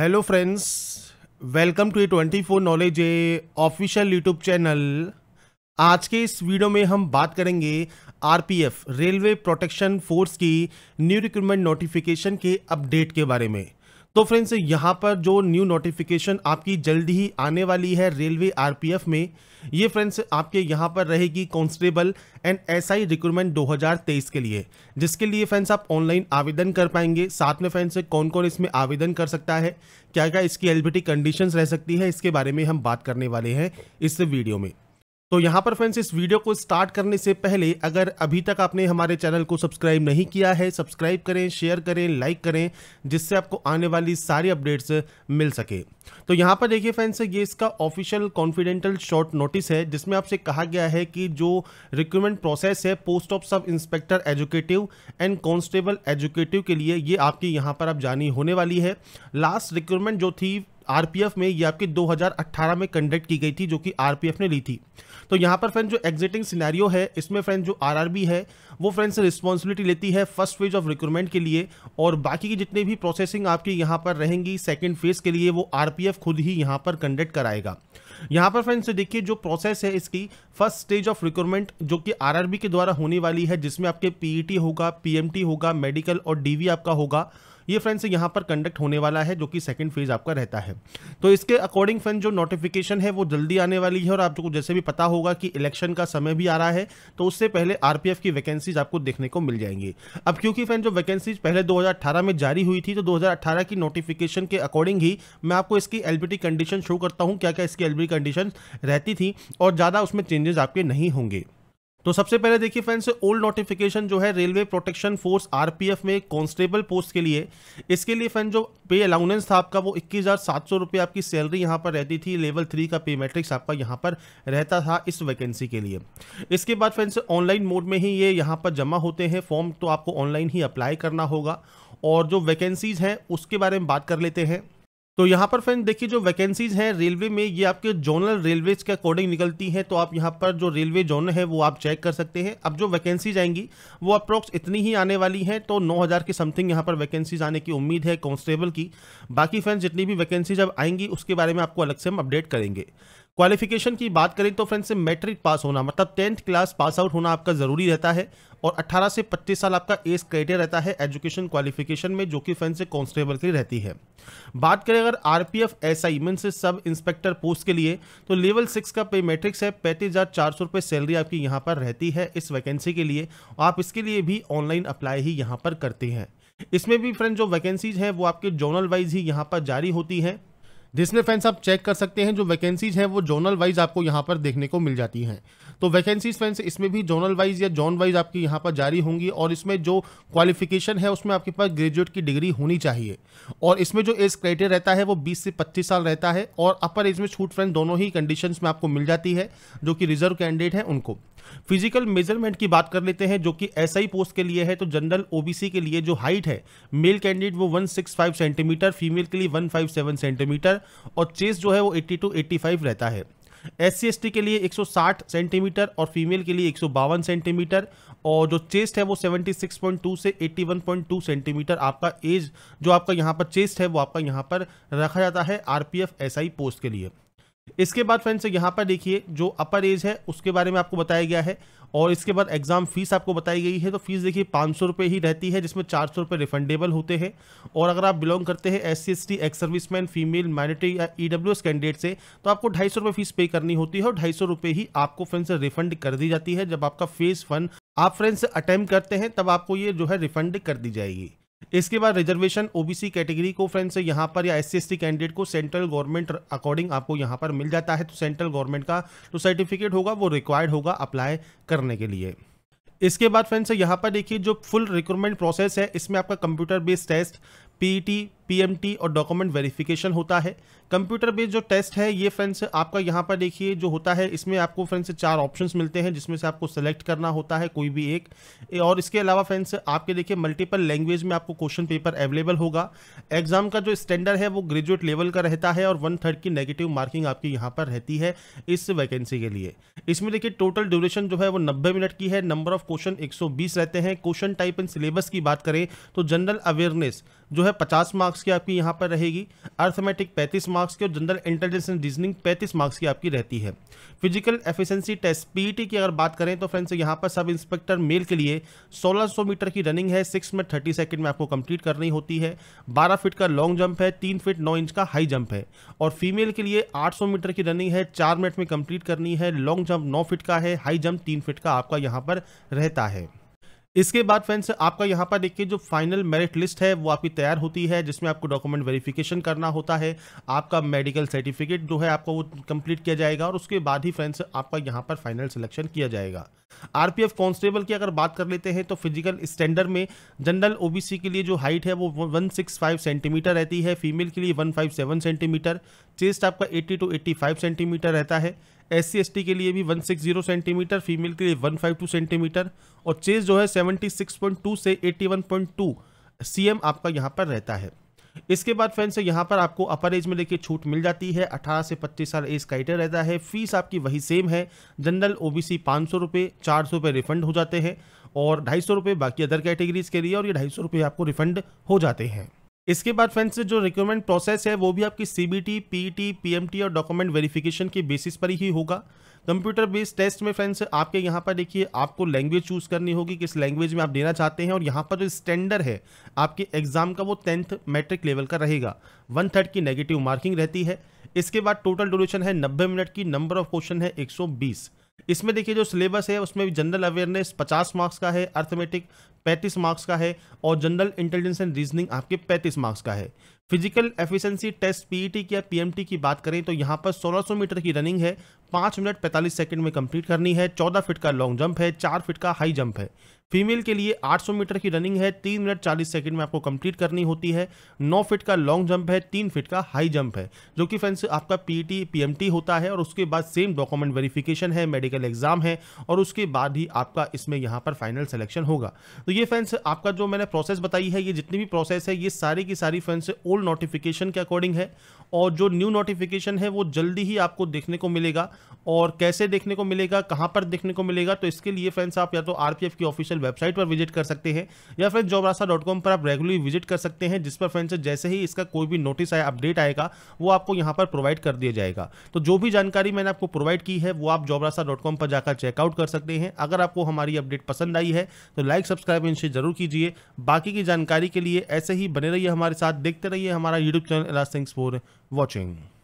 hello friends welcome to A twenty four knowledge A official YouTube channel आज के इस video में हम बात करेंगे आरपीएफ रेलवे प्रोटेक्शन फोर्स की न्यू रिक्रूटमेंट नोटिफिकेशन के अपडेट के बारे में तो फ्रेंड्स यहाँ पर जो न्यू नोटिफिकेशन आपकी जल्द ही आने वाली है रेलवे आरपीएफ में ये फ्रेंड्स आपके यहाँ पर रहेगी कांस्टेबल एंड एसआई रिक्रूटमेंट 2023 के लिए जिसके लिए फ्रेंड्स आप ऑनलाइन आवेदन कर पाएंगे साथ में फ्रेंड्स कौन कौन इसमें आवेदन कर सकता है क्या क्या इसकी एलबीटी कंडीशंस रह सकती है इसके बारे में हम बात करने वाले हैं इस वीडियो में तो यहाँ पर फ्रेंड्स इस वीडियो को स्टार्ट करने से पहले अगर अभी तक आपने हमारे चैनल को सब्सक्राइब नहीं किया है सब्सक्राइब करें शेयर करें लाइक करें जिससे आपको आने वाली सारी अपडेट्स मिल सके तो यहाँ पर देखिए फ्रेंड्स ये इसका ऑफिशियल कॉन्फिडेंटल शॉर्ट नोटिस है जिसमें आपसे कहा गया है कि जो रिक्रूटमेंट प्रोसेस है post of sub inspector executive and constable executive के लिए ये आपकी यहाँ पर अब जानी होने वाली है लास्ट रिक्रूटमेंट जो थी आरपीएफ में ये आपके 2018 में कंडक्ट की गई थी जो कि आरपीएफ ने ली थी तो यहाँ पर फ्रेंड जो एग्जिटिंग सिनेरियो है इसमें फ्रेंड जो आरआरबी है वो फ्रेंड्स रिस्पॉन्सिबिलिटी लेती है फर्स्ट फेज ऑफ रिक्रूटमेंट के लिए और बाकी की जितनी भी प्रोसेसिंग आपकी यहाँ पर रहेंगी सेकेंड फेज के लिए वो आरपीएफ खुद ही यहाँ पर कंडक्ट कराएगा यहाँ पर फ्रेंड्स देखिए जो प्रोसेस है इसकी फर्स्ट स्टेज ऑफ रिक्रूटमेंट जो कि आरआरबी के द्वारा होने वाली है जिसमें आपके पीईटी e होगा पीएमटी होगा मेडिकल और डीवी आपका होगा ये फ्रेंड्स यहाँ पर कंडक्ट होने वाला है जो कि सेकेंड फेज आपका रहता है तो इसके अकॉर्डिंग फ्रेंड जो नोटिफिकेशन है वो जल्दी आने वाली है और आपको जैसे भी पता होगा कि इलेक्शन का समय भी आ रहा है तो उससे पहले आर की वैकेंसीज आपको देखने को मिल जाएंगी अब क्योंकि फ्रेंड जो वैकेंसीज पहले दो में जारी हुई थी तो दो की नोटिफिकेशन के अकॉर्डिंग ही मैं आपको इसकी एल कंडीशन शो करता हूँ क्या क्या इसकी एल कंडीशन रहती थी और ज़्यादा उसमें चेंजेस आपके नहीं होंगे तो सबसे पहले देखिए फ्रेंड्स ओल्ड नोटिफिकेशन जो है रेलवे प्रोटेक्शन फोर्स आरपीएफ में कांस्टेबल पोस्ट के लिए इसके लिए फ्रेंड जो पे अलाउंस था आपका वो इक्कीस हज़ार सात सौ रुपये आपकी सैलरी यहाँ पर रहती थी लेवल थ्री का पे मैट्रिक्स आपका यहाँ पर रहता था इस वैकेंसी के लिए इसके बाद फ्रेंड्स ऑनलाइन मोड में ही ये यहाँ पर जमा होते हैं फॉर्म तो आपको ऑनलाइन ही अप्लाई करना होगा और जो वैकेंसीज़ हैं उसके बारे में बात कर लेते हैं तो यहाँ पर फ्रेंड देखिए जो वैकेंसीज हैं रेलवे में ये आपके जोनल रेलवेज के अकॉर्डिंग निकलती हैं तो आप यहाँ पर जो रेलवे जोन है वो आप चेक कर सकते हैं अब जो वैकेंसीज आएंगी वो अप्रोक्स इतनी ही आने वाली हैं तो 9000 के समथिंग यहाँ पर वैकेंसीज आने की उम्मीद है कॉन्स्टेबल की बाकी फ्रेंड जितनी भी वैकेंसीज अब आएंगी उसके बारे में आपको अलग से हम अपडेट करेंगे क्वालिफिकेशन की बात करें तो फ्रेंड्स मैट्रिक पास होना मतलब टेंथ क्लास पास आउट होना आपका ज़रूरी रहता है और 18 से 25 साल आपका एज क्राइटेरिया रहता है एजुकेशन क्वालिफिकेशन में जो कि फ्रेंड्स से कॉन्स्टेबल की रहती है बात करें अगर R P F S I से सब इंस्पेक्टर पोस्ट के लिए तो लेवल सिक्स का पे मैट्रिक्स है पैंतीस हज़ार चार सौ रुपये सैलरी आपकी यहाँ पर रहती है इस वैकेंसी के लिए आप इसके लिए भी ऑनलाइन अप्लाई ही यहाँ पर करते हैं इसमें भी फ्रेंड जो वैकेंसीज हैं वो आपके जोनल वाइज ही यहाँ पर जारी होती हैं जिसमें फ्रेंड्स आप चेक कर सकते हैं जो वैकेंसीज हैं वो जोनल वाइज आपको यहाँ पर देखने को मिल जाती हैं तो वैकेंसीज फ्रेंड्स इसमें भी जोनल वाइज या जोन वाइज आपकी यहाँ पर जारी होंगी और इसमें जो क्वालिफिकेशन है उसमें आपके पास ग्रेजुएट की डिग्री होनी चाहिए और इसमें जो एज क्राइटेरिया रहता है वो बीस से पच्चीस साल रहता है और अपर एज में छूट फ्रेंड दोनों ही कंडीशन में आपको मिल जाती है जो कि रिजर्व कैंडिडेट हैं उनको फिजिकल मेजरमेंट की बात कर लेते हैं जो कि एसआई पोस्ट के लिए है तो जनरल ओबीसी के लिए जो हाइट है मेल कैंडिडेट वो 165 सेंटीमीटर फीमेल के लिए 157 सेंटीमीटर और चेस्ट जो है वो 80 टू 85 रहता है एस सी के लिए 160 सेंटीमीटर और फीमेल के लिए एक सेंटीमीटर और जो चेस्ट है वो 76.2 से 81.2 सेंटीमीटर आपका एज जो आपका यहाँ पर चेस्ट है वो आपका यहाँ पर रखा जाता है आरपीएफ एसआई पोस्ट के लिए इसके बाद फ्रेंड्स यहाँ पर देखिए जो अपर एज है उसके बारे में आपको बताया गया है और इसके बाद एग्जाम फीस आपको बताई गई है तो फीस देखिए पाँच सौ ही रहती है जिसमें चार सौ रुपये रिफंडेबल होते हैं और अगर आप बिलोंग करते हैं S C S T ex serviceman female minority या ई डब्ल्यू एस कैंडिडेट से तो आपको ढाई सौ रुपये फीस पे करनी होती है और ढाई सौ रुपये ही आपको फ्रेंड्स रिफंड कर दी जाती है जब आपका फेज वन आप फ्रेंड्स अटैम्प्ट करते हैं तब आपको ये जो है रिफंड कर दी जाएगी इसके बाद रिजर्वेशन ओबीसी कैटेगरी को फ्रेंड्स यहां पर या एस सी कैंडिडेट को सेंट्रल गवर्नमेंट अकॉर्डिंग आपको यहां पर मिल जाता है तो सेंट्रल गवर्नमेंट का जो सर्टिफिकेट होगा वो रिक्वायर्ड होगा अप्लाई करने के लिए इसके बाद फ्रेंड्स यहां पर देखिए जो फुल रिक्रूटमेंट प्रोसेस है इसमें आपका computer based test PET PMT e और डॉक्यूमेंट वेरिफिकेशन होता है कंप्यूटर बेस्ड जो टेस्ट है ये फ्रेंड्स आपका यहाँ पर देखिए जो होता है इसमें आपको फ्रेंड्स चार ऑप्शंस मिलते हैं जिसमें से आपको सेलेक्ट करना होता है कोई भी एक और इसके अलावा फ्रेंड्स आपके देखिए मल्टीपल लैंग्वेज में आपको क्वेश्चन पेपर अवेलेबल होगा एग्जाम का जो स्टैंडर्ड है वो ग्रेजुएट लेवल का रहता है और वन थर्ड की नेगेटिव मार्किंग आपकी यहाँ पर रहती है इस वैकेंसी के लिए इसमें देखिए टोटल ड्यूरेशन जो है वो नब्बे मिनट की है नंबर ऑफ क्वेश्चन एक रहते हैं क्वेश्चन टाइप एंड सिलेबस की बात करें तो जनरल अवेयरनेस जो है पचास मार्क्स की आपकी यहाँ पर रहेगी अर्थमेटिक पैंतीस मार्क्स की और जनरल इंटेलिजेंस एंड रीजनिंग पैंतीस मार्क्स की आपकी रहती है फिजिकल एफिशिएंसी टेस्ट पी की अगर बात करें तो फ्रेंड्स यहाँ पर सब इंस्पेक्टर मेल के लिए 1600 मीटर की रनिंग है सिक्स में थर्टी सेकेंड में आपको कंप्लीट करनी होती है बारह फीट का लॉन्ग जंप है तीन फीट नौ इंच का हाई जंप है और फीमेल के लिए 800 मीटर की रनिंग है चार मिनट में कंप्लीट करनी है लॉन्ग जंप नौ फिट का है हाई जंप तीन फिट का आपका यहाँ पर रहता है इसके बाद फ्रेंड्स आपका यहाँ पर देखिए जो फाइनल मेरिट लिस्ट है वो आपकी तैयार होती है जिसमें आपको डॉक्यूमेंट वेरिफिकेशन करना होता है आपका मेडिकल सर्टिफिकेट जो है आपको वो कंप्लीट किया जाएगा और उसके बाद ही फ्रेंड्स आपका यहाँ पर फाइनल सिलेक्शन किया जाएगा आरपीएफ कांस्टेबल की अगर बात कर लेते हैं तो फिजिकल स्टैंडर्ड में जनरल ओबीसी के लिए जो हाइट है वो 165 सेंटीमीटर रहती है फीमेल के लिए 157 सेंटीमीटर चेस्ट आपका 80 टू 85 सेंटीमीटर रहता है एस सी के लिए भी 160 सेंटीमीटर फीमेल के लिए 152 सेंटीमीटर और चेस जो है 76.2 से 81.2 सीएम आपका यहाँ पर रहता है इसके बाद फ्रेंड्स यहाँ पर आपको अपर एज में देखिए छूट मिल जाती है 18 से 25 साल एज क्राइटेरिया रहता है फीस आपकी वही सेम है जनरल ओबीसी पाँच सौ रुपये चार सौ रुपये रिफंड हो जाते हैं और ढाई सौ रुपये बाकी अदर कैटेगरीज के लिए और ये ढाई सौ रुपये आपको रिफंड हो जाते हैं इसके बाद फ्रेंड्स जो रिक्रूटमेंट प्रोसेस है वो भी आपकी C B T P T P M T और डॉक्यूमेंट वेरिफिकेशन की बेसिस पर ही होगा कंप्यूटर बेस्ड टेस्ट में फ्रेंड्स आपके यहाँ पर देखिए आपको लैंग्वेज चूज़ करनी होगी किस लैंग्वेज में आप देना चाहते हैं और यहाँ पर जो स्टैंडर्ड है आपके एग्ज़ाम का वो टेंथ मैट्रिक लेवल का रहेगा वन थर्ड की नेगेटिव मार्किंग रहती है इसके बाद टोटल ड्यूरेशन है नब्बे मिनट की नंबर ऑफ क्वेश्चन है एक इसमें देखिए जो सिलेबस है उसमें जनरल अवेयरनेस 50 मार्क्स का है अर्थमेटिक पैंतीस मार्क्स का है और जनरल इंटेलिजेंस एंड रीजनिंग आपके पैंतीस मार्क्स का है फिजिकल एफिशिएंसी टेस्ट पीईटी की या पीएमटी की बात करें तो यहाँ पर 1600 मीटर की रनिंग है 5 मिनट 45 सेकंड में कंप्लीट करनी है 14 फीट का लॉन्ग जंप है 4 फीट का हाई जंप है फीमेल के लिए 800 मीटर की रनिंग है तीन मिनट चालीस सेकंड में आपको कंप्लीट करनी होती है नौ फिट का लॉन्ग जंप है तीन फिट का हाई जंप है जो कि फ्रेंड्स आपका पीटी पीएमटी e होता है और उसके बाद सेम डॉक्यूमेंट वेरिफिकेशन है मेडिकल एग्जाम है और उसके बाद ही आपका इसमें यहाँ पर फाइनल सिलेक्शन होगा तो ये फ्रेंड्स आपका जो मैंने प्रोसेस बताई है ये जितनी भी प्रोसेस है ये सारी की सारी फ्रेंड्स ओल्ड नोटिफिकेशन के अकॉर्डिंग है और जो न्यू नोटिफिकेशन है वो जल्दी ही आपको देखने को मिलेगा और कैसे देखने को मिलेगा कहाँ पर देखने को मिलेगा तो इसके लिए फ्रेंड्स आप या तो आरपीएफ की ऑफिशियल ऑफिशियल वेबसाइट पर विजिट कर सकते हैं या friends job Rasta dot com पर आप रेगुलरली विजिट कर सकते हैं जिस पर फ्रेंड्स जैसे ही इसका कोई भी नोटिस आया अपडेट आएगा वो आपको यहाँ पर प्रोवाइड कर दिया जाएगा तो जो भी जानकारी मैंने आपको प्रोवाइड की है वो आप जॉब रास्ता डॉट कॉम पर जाकर चेकआउट कर सकते हैं अगर आपको हमारी अपडेट पसंद आई है तो लाइक सब्सक्राइब इनसे जरूर कीजिए बाकी की जानकारी के लिए ऐसे ही बने रहिए हमारे साथ देखते रहिए हमारा YouTube channel thanks for watching